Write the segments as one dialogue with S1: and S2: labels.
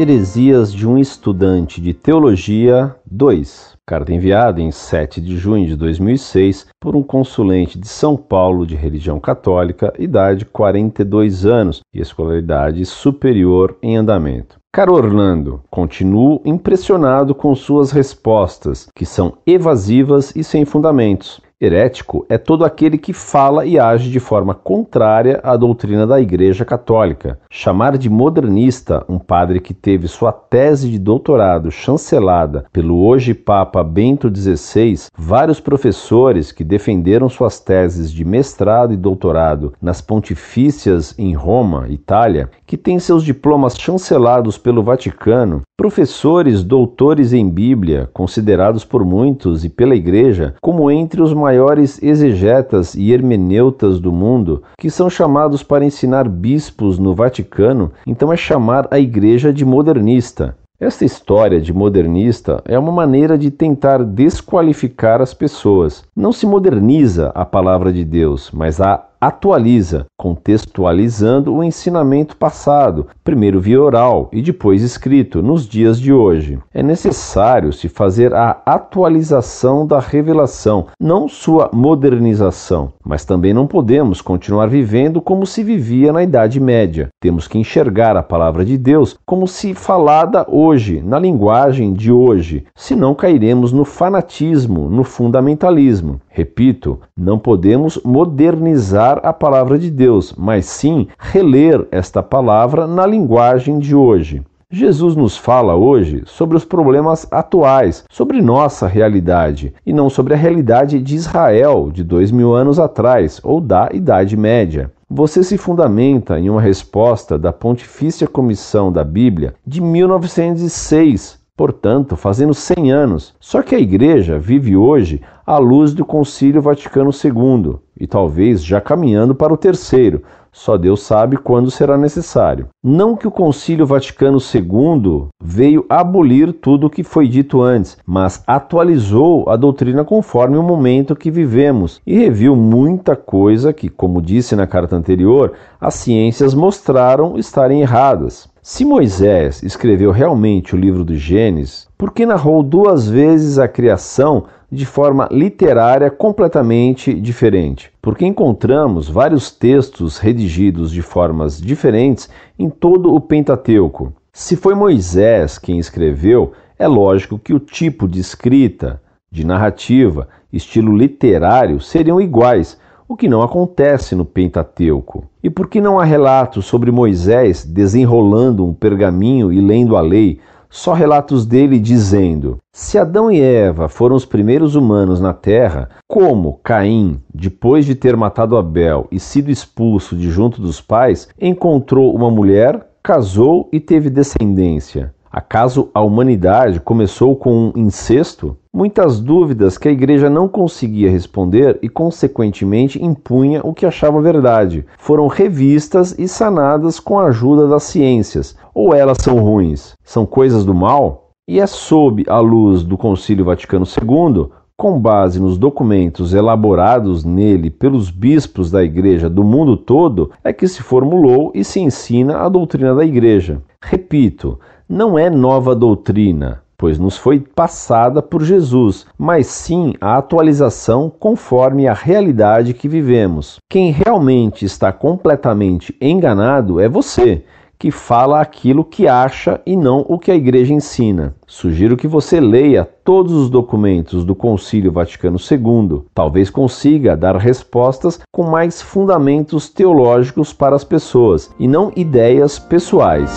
S1: Heresias de um Estudante de Teologia 2. Carta enviada em 7 de junho de 2006 por um consulente de São Paulo de religião católica, idade 42 anos e escolaridade superior em andamento. Caro Orlando, continuo impressionado com suas respostas, que são evasivas e sem fundamentos. Herético é todo aquele que fala e age de forma contrária à doutrina da Igreja Católica. Chamar de modernista um padre que teve sua tese de doutorado chancelada pelo hoje Papa Bento XVI, vários professores que defenderam suas teses de mestrado e doutorado nas pontifícias em Roma, Itália, que têm seus diplomas chancelados pelo Vaticano, professores doutores em Bíblia, considerados por muitos e pela Igreja como entre os mais maiores exegetas e hermeneutas do mundo, que são chamados para ensinar bispos no Vaticano, então é chamar a igreja de modernista. Esta história de modernista é uma maneira de tentar desqualificar as pessoas. Não se moderniza a palavra de Deus, mas a atualiza, contextualizando o ensinamento passado, primeiro via oral e depois escrito, nos dias de hoje. É necessário se fazer a atualização da revelação, não sua modernização, mas também não podemos continuar vivendo como se vivia na Idade Média. Temos que enxergar a palavra de Deus como se falada hoje, na linguagem de hoje, senão cairemos no fanatismo, no fundamentalismo. Repito, não podemos modernizar a palavra de Deus, mas sim reler esta palavra na linguagem de hoje. Jesus nos fala hoje sobre os problemas atuais, sobre nossa realidade, e não sobre a realidade de Israel de dois mil anos atrás ou da Idade Média. Você se fundamenta em uma resposta da Pontifícia Comissão da Bíblia de 1906, portanto, fazendo 100 anos. Só que a Igreja vive hoje à luz do Concílio Vaticano II e talvez já caminhando para o terceiro. Só Deus sabe quando será necessário. Não que o Concílio Vaticano II veio abolir tudo o que foi dito antes, mas atualizou a doutrina conforme o momento que vivemos e reviu muita coisa que, como disse na carta anterior, as ciências mostraram estarem erradas. Se Moisés escreveu realmente o livro do Gênesis, por que narrou duas vezes a criação de forma literária completamente diferente? Porque encontramos vários textos redigidos de formas diferentes em todo o Pentateuco. Se foi Moisés quem escreveu, é lógico que o tipo de escrita, de narrativa, estilo literário seriam iguais, o que não acontece no Pentateuco. E por que não há relatos sobre Moisés desenrolando um pergaminho e lendo a lei, só relatos dele dizendo: Se Adão e Eva foram os primeiros humanos na terra, como Caim, depois de ter matado Abel e sido expulso de junto dos pais, encontrou uma mulher, casou e teve descendência? Acaso a humanidade começou com um incesto? Muitas dúvidas que a igreja não conseguia responder e, consequentemente, impunha o que achava verdade, foram revistas e sanadas com a ajuda das ciências. Ou elas são ruins? São coisas do mal? E é sob a luz do Concílio Vaticano II, com base nos documentos elaborados nele pelos bispos da Igreja do mundo todo, é que se formulou e se ensina a doutrina da Igreja. Repito, não é nova doutrina, pois nos foi passada por Jesus, mas sim a atualização conforme a realidade que vivemos. Quem realmente está completamente enganado é você, que fala aquilo que acha e não o que a igreja ensina. Sugiro que você leia todos os documentos do Concílio Vaticano II. Talvez consiga dar respostas com mais fundamentos teológicos para as pessoas e não ideias pessoais.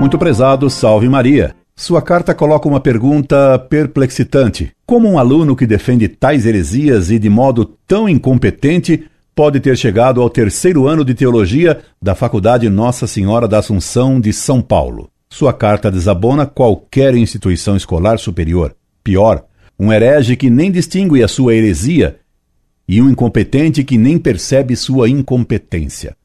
S1: Muito prezado, salve Maria. Sua carta
S2: coloca uma pergunta perplexitante: como um aluno que defende tais heresias e de modo tão incompetente pode ter chegado ao terceiro ano de teologia da Faculdade Nossa Senhora da Assunção de São Paulo? Sua carta desabona qualquer instituição escolar superior. Pior, um herege que nem distingue a sua heresia e um incompetente que nem percebe sua incompetência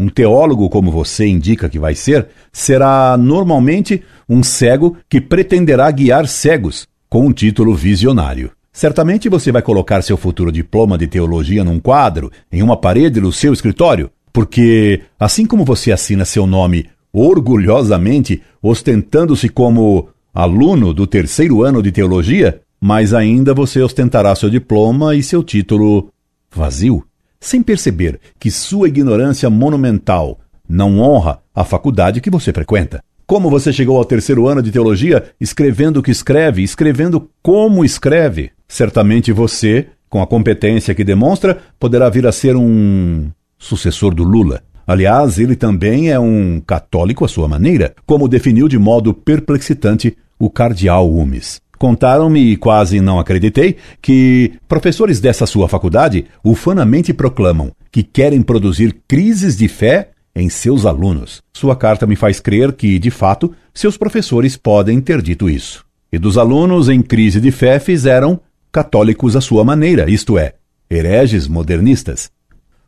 S2: um teólogo como você indica que vai ser, será normalmente um cego que pretenderá guiar cegos, com um título visionário. Certamente você vai colocar seu futuro diploma de teologia num quadro, em uma parede do seu escritório, porque, assim como você assina seu nome orgulhosamente, ostentando-se como aluno do terceiro ano de teologia, mas ainda você ostentará seu diploma e seu título vazio sem perceber que sua ignorância monumental não honra a faculdade que você frequenta. Como você chegou ao terceiro ano de teologia escrevendo o que escreve, escrevendo como escreve? Certamente você, com a competência que demonstra, poderá vir a ser um sucessor do Lula. Aliás, ele também é um católico à sua maneira, como definiu de modo perplexitante o cardeal Umes. Contaram-me, e quase não acreditei, que professores dessa sua faculdade ufanamente proclamam que querem produzir crises de fé em seus alunos. Sua carta me faz crer que, de fato, seus professores podem ter dito isso. E dos alunos em crise de fé fizeram católicos à sua maneira, isto é, hereges modernistas.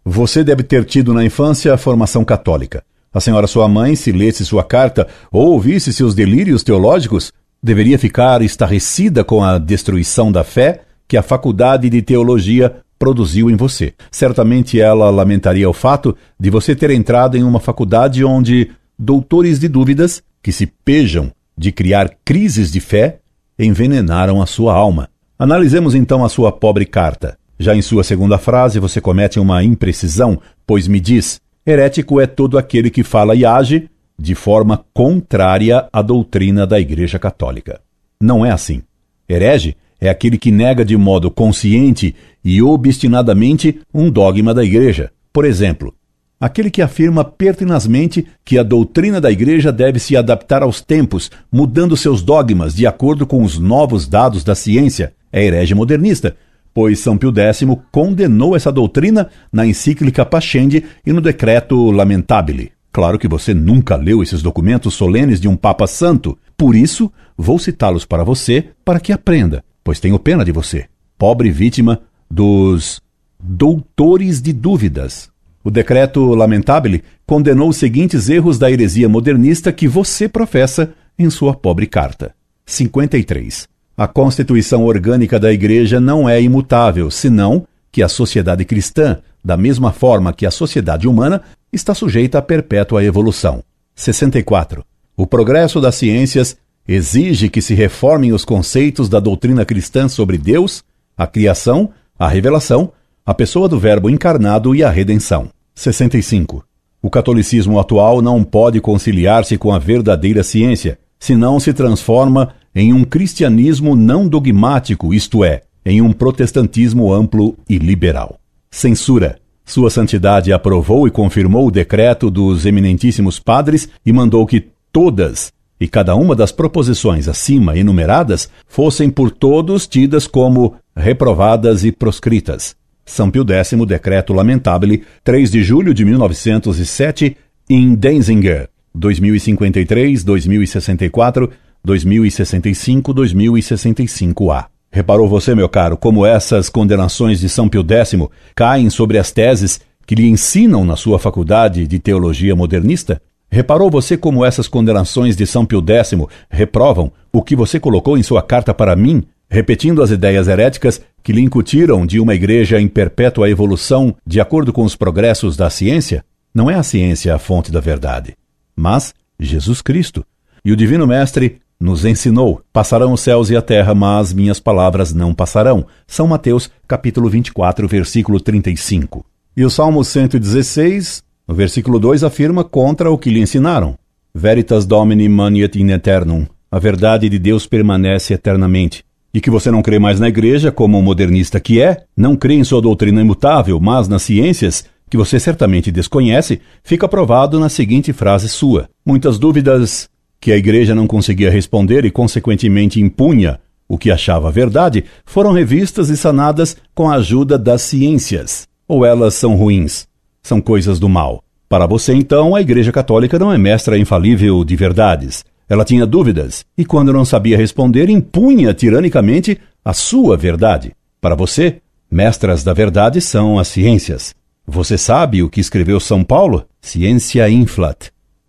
S2: Você deve ter tido na infância a formação católica. A senhora sua mãe, se lesse sua carta ou ouvisse seus delírios teológicos, deveria ficar estarrecida com a destruição da fé que a faculdade de teologia produziu em você. Certamente ela lamentaria o fato de você ter entrado em uma faculdade onde doutores de dúvidas, que se pejam de criar crises de fé, envenenaram a sua alma. Analisemos então a sua pobre carta. Já em sua segunda frase, você comete uma imprecisão, pois me diz: herético é todo aquele que fala e age de forma contrária à doutrina da Igreja Católica. Não é assim. Herege é aquele que nega de modo consciente e obstinadamente um dogma da Igreja. Por exemplo, aquele que afirma
S1: pertinazmente
S2: que a doutrina da Igreja deve se adaptar aos tempos, mudando seus dogmas de acordo com os novos dados da ciência, é herege modernista, pois São Pio X condenou essa doutrina na encíclica Pascendi e no decreto Lamentabile. Claro que você nunca leu esses documentos solenes de um Papa Santo, por isso vou citá-los para você para que aprenda, pois tenho pena de você, pobre vítima dos doutores de dúvidas. O decreto lamentável condenou os seguintes erros da heresia modernista que você professa em sua pobre carta. 53. A constituição orgânica da Igreja não é imutável, senão que a sociedade cristã da mesma forma que a sociedade humana está sujeita à perpétua evolução. 64. O progresso das ciências exige que se reformem os conceitos da doutrina cristã sobre Deus, a criação, a revelação, a pessoa do Verbo encarnado e a redenção. 65. O catolicismo atual não pode conciliar-se com a verdadeira ciência, senão se transforma em um cristianismo não dogmático, isto é, em um protestantismo amplo e liberal. Censura. Sua Santidade aprovou e confirmou o decreto dos eminentíssimos padres e mandou que todas e cada uma das proposições acima enumeradas fossem por todos tidas como reprovadas e proscritas. São Pio X, Decreto lamentabile, 3 de julho de 1907, em Denzinger, 2053, 2064, 2065, 2065-A. Reparou você, meu caro, como essas condenações de São Pio X caem sobre as teses que lhe ensinam na sua faculdade de teologia modernista? Reparou você como essas condenações de São Pio X reprovam o que você colocou em sua carta para mim, repetindo as ideias heréticas que lhe incutiram de uma igreja em perpétua evolução de acordo com os progressos da ciência? Não é a ciência a fonte da verdade, mas Jesus Cristo. E o Divino Mestre nos ensinou: Passarão os céus e a terra, mas minhas palavras não passarão. São Mateus, capítulo 24, versículo 35. E o Salmo 116, no versículo 2, afirma contra o que lhe ensinaram: Veritas Domini maniet in eternum. A verdade de Deus permanece eternamente. E que você não crê mais na igreja, como o modernista que é, não crê em sua doutrina imutável, mas nas ciências, que você certamente desconhece, fica provado na seguinte frase sua: Muitas dúvidas que a igreja não conseguia responder e, consequentemente, impunha o que achava verdade, foram revistas e sanadas com a ajuda das ciências. Ou elas são ruins? São coisas do mal. Para você, então, a Igreja Católica não é mestra infalível de verdades. Ela tinha dúvidas e, quando não sabia responder, impunha tiranicamente a sua verdade. Para você, mestras da verdade são as ciências. Você sabe o que escreveu São Paulo? Ciência inflat.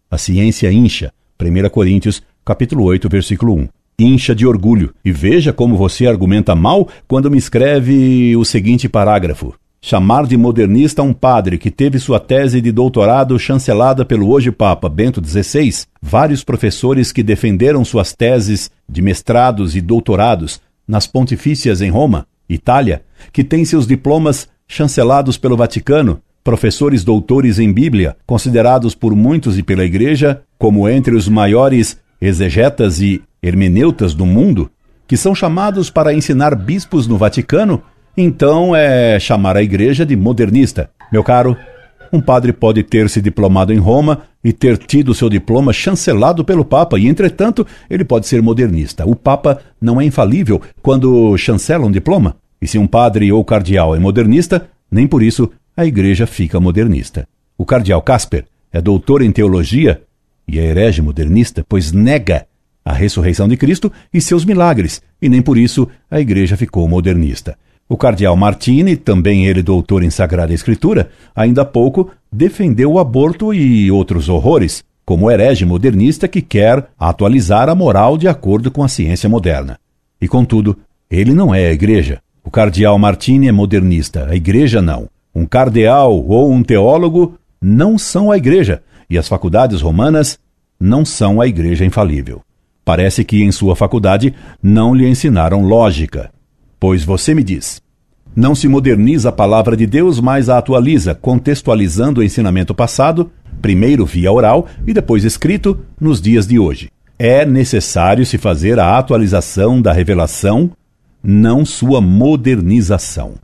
S2: A ciência incha. 1 Coríntios, capítulo 8, versículo 1. Incha de orgulho e veja como você argumenta mal quando me escreve o seguinte parágrafo. Chamar de modernista um padre que teve sua tese de doutorado chancelada pelo hoje Papa Bento XVI, vários professores que defenderam suas teses de mestrados e doutorados nas pontifícias em Roma, Itália, que têm seus diplomas chancelados pelo Vaticano, professores doutores em Bíblia, considerados por muitos e pela Igreja como entre os maiores exegetas e hermeneutas do mundo, que são chamados para ensinar bispos no Vaticano, então é chamar a Igreja de modernista. Meu caro, um padre pode ter se diplomado em Roma e ter tido seu diploma chancelado pelo Papa, e entretanto, ele pode ser modernista. O Papa não é infalível quando chancela um diploma. E se um padre ou cardeal é modernista, nem por isso a igreja fica modernista. O cardeal Casper é doutor em teologia e é herege modernista, pois nega a ressurreição de Cristo e seus milagres, e nem por isso a igreja ficou modernista. O cardeal Martini, também ele doutor em Sagrada Escritura, ainda há pouco defendeu o aborto e outros horrores, como herege modernista que quer atualizar a moral de acordo com a ciência moderna. E contudo, ele não é a igreja. O cardeal Martini é modernista, a igreja não um cardeal ou um teólogo não são a igreja, e as faculdades romanas não são a igreja infalível. Parece que em sua faculdade não lhe ensinaram lógica. Pois você me diz: não se moderniza a palavra de Deus, mas a atualiza, contextualizando o ensinamento passado, primeiro via oral e depois escrito, nos dias de hoje. É necessário se fazer a atualização da revelação, não sua modernização.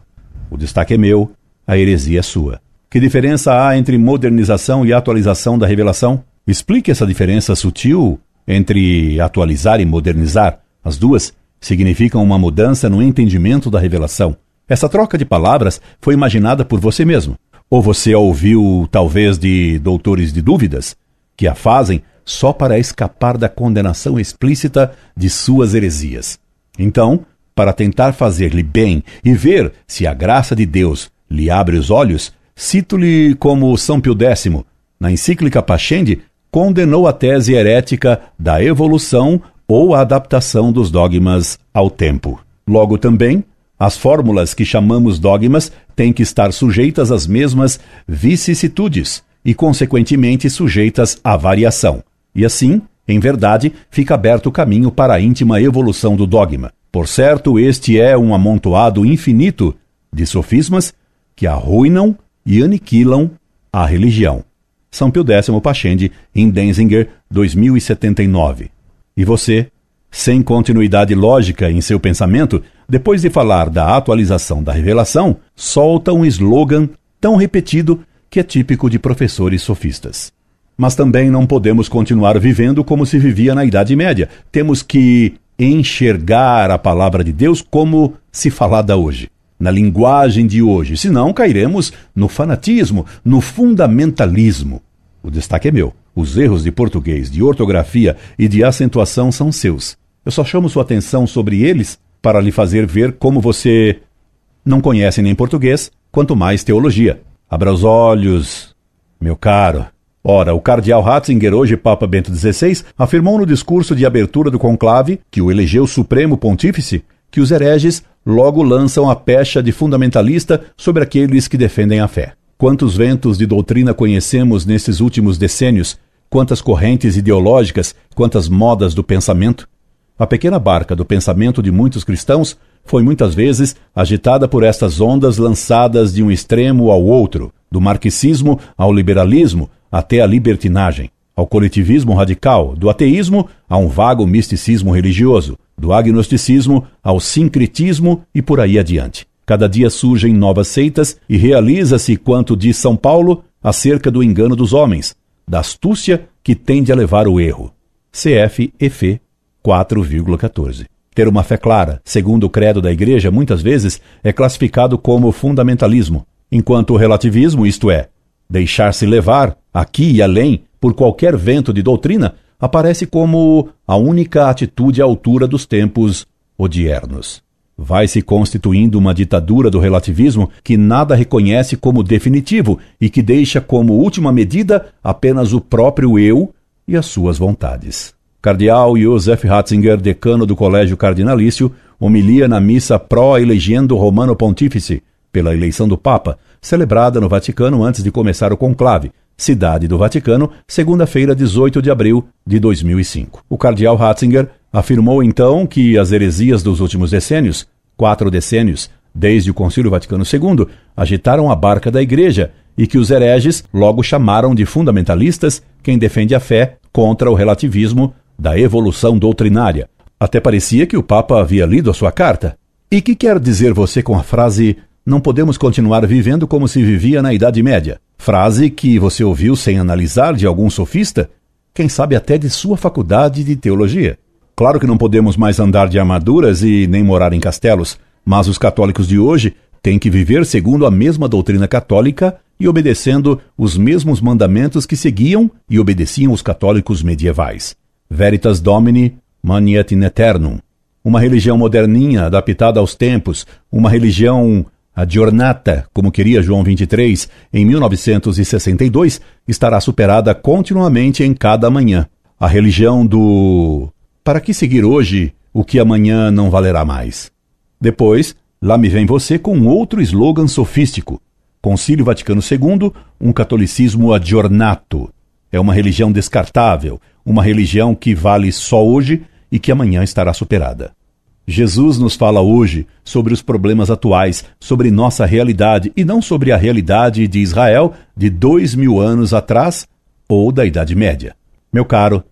S2: O destaque é meu, a heresia sua. Que diferença há entre modernização e atualização da revelação? Explique essa diferença sutil entre atualizar e modernizar. As duas significam uma mudança no entendimento da revelação. Essa troca de palavras foi imaginada por você mesmo. Ou você a ouviu, talvez, de doutores de dúvidas, que a fazem só para escapar da condenação explícita de suas heresias. Então, para tentar fazer-lhe bem e ver se a graça de Deus lhe abre os olhos, cito-lhe como São Pio X, na encíclica Pachende, condenou a tese herética da evolução ou a adaptação dos dogmas ao tempo. Logo também, as fórmulas que chamamos dogmas têm que estar sujeitas às mesmas vicissitudes e, consequentemente, sujeitas à variação. E assim, em verdade, fica aberto o caminho para a íntima evolução do dogma. Por certo, este é um amontoado infinito de sofismas que arruinam e aniquilam a religião. São Pio X Pachende, em Denzinger, 2079. E você, sem continuidade lógica em seu pensamento, depois de falar da atualização da revelação, solta um slogan tão repetido que é típico de professores sofistas. Mas também não podemos continuar vivendo como se vivia na Idade Média. Temos que enxergar a palavra de Deus como se falada hoje na linguagem de hoje, senão cairemos no fanatismo, no fundamentalismo. O destaque é meu. Os erros de português, de ortografia e de acentuação são seus. Eu só chamo sua atenção sobre eles para lhe fazer ver como você não conhece nem português, quanto mais teologia. Abra os olhos, meu caro. Ora, o cardeal Ratzinger, hoje Papa Bento XVI, afirmou no discurso de abertura do conclave que o elegeu supremo pontífice que os hereges logo lançam a pecha de fundamentalista sobre aqueles que defendem a fé. Quantos ventos de doutrina conhecemos nesses últimos decênios? Quantas correntes ideológicas, quantas modas do pensamento? A pequena barca do pensamento de muitos cristãos foi muitas vezes agitada por estas ondas lançadas de um extremo ao outro, do marxismo ao liberalismo, até à libertinagem, ao coletivismo radical, do ateísmo a um vago misticismo religioso, do agnosticismo ao sincretismo e por aí adiante. Cada dia surgem novas seitas e realiza-se quanto diz São Paulo acerca do engano dos homens, da astúcia que tende a levar o erro. CF EF 4,14. Ter uma fé clara, segundo o credo da Igreja, muitas vezes é classificado como fundamentalismo, enquanto o relativismo, isto é, deixar-se levar, aqui e além, por qualquer vento de doutrina, aparece como a única atitude à altura dos tempos odiernos. Vai se constituindo uma ditadura do relativismo que nada reconhece como definitivo e que deixa como última medida apenas o próprio eu e as suas vontades. Cardeal Josef Ratzinger, decano do Colégio Cardinalício, homilia na missa pró elegendo Romano Pontífice pela eleição do Papa, celebrada no Vaticano antes de começar o conclave, Cidade do Vaticano, segunda-feira, 18 de abril de 2005. O cardeal Ratzinger afirmou então que as heresias dos últimos decênios, quatro decênios, desde o Concílio Vaticano II, agitaram a barca da Igreja e que os hereges logo chamaram de fundamentalistas quem defende a fé contra o relativismo da evolução doutrinária. Até parecia que o Papa havia lido a sua carta. E que quer dizer você com a frase não podemos continuar vivendo como se vivia na Idade Média. Frase que você ouviu sem analisar de algum sofista, quem sabe até de sua faculdade de teologia. Claro que não podemos mais andar de armaduras e nem morar em castelos, mas os católicos de hoje têm que viver segundo a mesma doutrina católica e obedecendo os mesmos mandamentos que seguiam e obedeciam os católicos medievais. Veritas Domini, maniat in eternum. Uma religião moderninha, adaptada aos tempos, uma religião a Giornata, como queria João 23, em 1962, estará superada continuamente em cada manhã. A religião do para que seguir hoje o que amanhã não valerá mais? Depois, lá me vem você com outro slogan sofístico. Concílio Vaticano II, um catolicismo adjornato. É uma religião descartável, uma religião que vale só hoje e que amanhã estará superada. Jesus nos fala hoje sobre os problemas atuais, sobre nossa realidade e não sobre a realidade de Israel de dois mil anos atrás ou da Idade Média. Meu caro,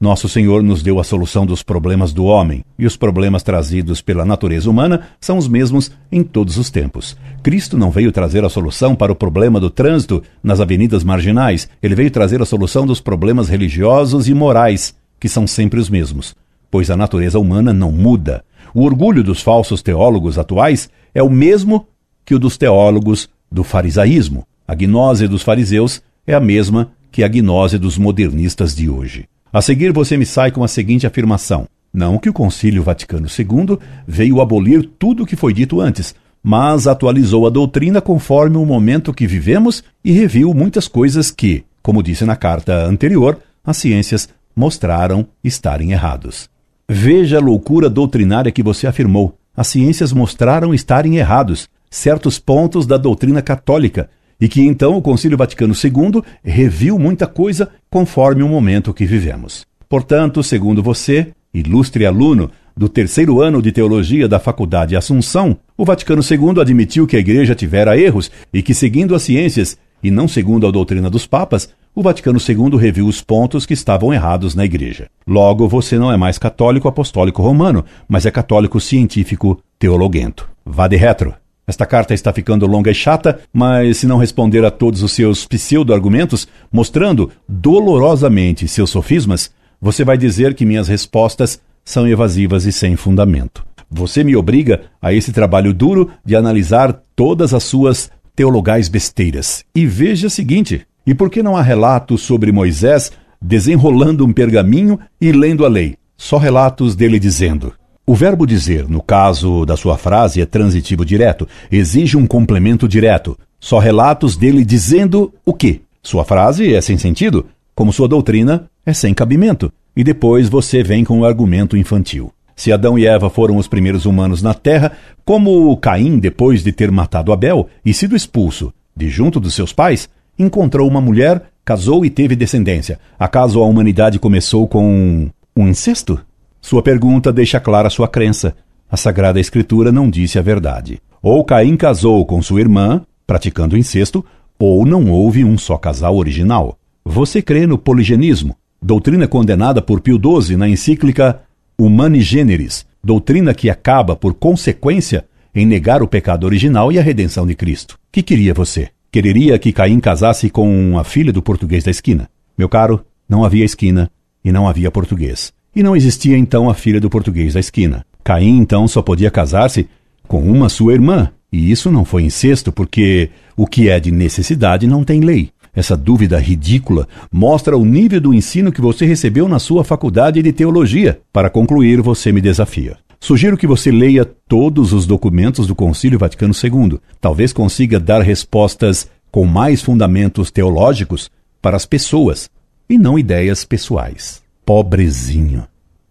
S2: nosso Senhor nos deu a solução dos problemas do homem e os problemas trazidos pela natureza humana são os mesmos em todos os tempos. Cristo não veio trazer a solução para o problema do trânsito nas avenidas marginais, ele veio trazer a solução dos problemas religiosos e morais, que são sempre os mesmos, pois a natureza humana não muda o orgulho dos falsos teólogos atuais é o mesmo que o dos teólogos do farisaísmo. A gnose dos fariseus é a mesma que a gnose dos modernistas de hoje. A seguir, você me sai com a seguinte afirmação: não que o Concílio Vaticano II veio abolir tudo o que foi dito antes, mas atualizou a doutrina conforme o momento que vivemos e reviu muitas coisas que, como disse na carta anterior, as ciências mostraram estarem errados. Veja a loucura doutrinária que você afirmou. As ciências mostraram estarem errados certos pontos da doutrina católica e que então o Concílio Vaticano II reviu muita coisa conforme o momento que vivemos. Portanto, segundo você, ilustre aluno do terceiro ano de teologia da Faculdade Assunção, o Vaticano II admitiu que a Igreja tivera erros e que, seguindo as ciências e não segundo a doutrina dos papas, o Vaticano II reviu os pontos que estavam errados na Igreja. Logo, você não é mais católico apostólico romano, mas é católico científico teologuento. Vá de retro. Esta carta está ficando longa e chata, mas se não responder a todos os seus pseudo-argumentos, mostrando dolorosamente seus sofismas, você vai dizer que minhas respostas são evasivas e sem fundamento. Você me obriga a esse trabalho duro de analisar todas as suas teologais besteiras. E veja o seguinte: e por que não há relatos sobre Moisés desenrolando um pergaminho e lendo a lei? Só relatos dele dizendo. O verbo dizer, no caso da sua frase, é transitivo direto, exige um complemento direto. Só relatos dele dizendo o que? Sua frase é sem sentido, como sua doutrina é sem cabimento. E depois você vem com o um argumento infantil. Se Adão e Eva foram os primeiros humanos na Terra, como Caim, depois de ter matado Abel e sido expulso de junto dos seus pais, encontrou uma mulher, casou e teve descendência. Acaso a humanidade começou com um incesto? Sua pergunta deixa clara sua crença. A Sagrada Escritura não disse a verdade. Ou Caim casou com sua irmã, praticando incesto, ou não houve um só casal original. Você crê no poligenismo, doutrina condenada por Pio XII na encíclica Humani Generis, doutrina que acaba, por consequência, em negar o pecado original e a redenção de Cristo. Que queria você? Quereria que Caim casasse com a filha do português da esquina. Meu caro, não havia esquina e não havia português. E não existia então a filha do português da esquina. Caim então só podia casar-se com uma sua irmã. E isso não foi incesto, porque o que é de necessidade não tem lei. Essa dúvida ridícula mostra o nível do ensino que você recebeu na sua faculdade de teologia. Para concluir, você me desafia. Sugiro que você leia todos os documentos do Concílio Vaticano II. Talvez consiga dar respostas com mais fundamentos teológicos para as pessoas e não ideias pessoais. Pobrezinho.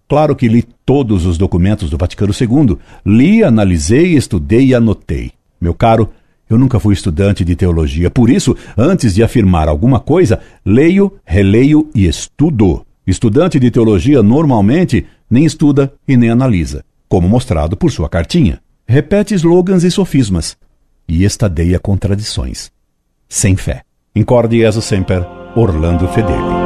S2: Claro que li todos os documentos do Vaticano II. Li, analisei, estudei e anotei. Meu caro, eu nunca fui estudante de teologia, por isso, antes de afirmar alguma coisa, leio, releio e estudo. Estudante de teologia normalmente nem estuda e nem analisa como mostrado por sua cartinha. Repete slogans e sofismas e estadeia contradições. Sem fé. Incorde Jesus Semper, Orlando Fedeli.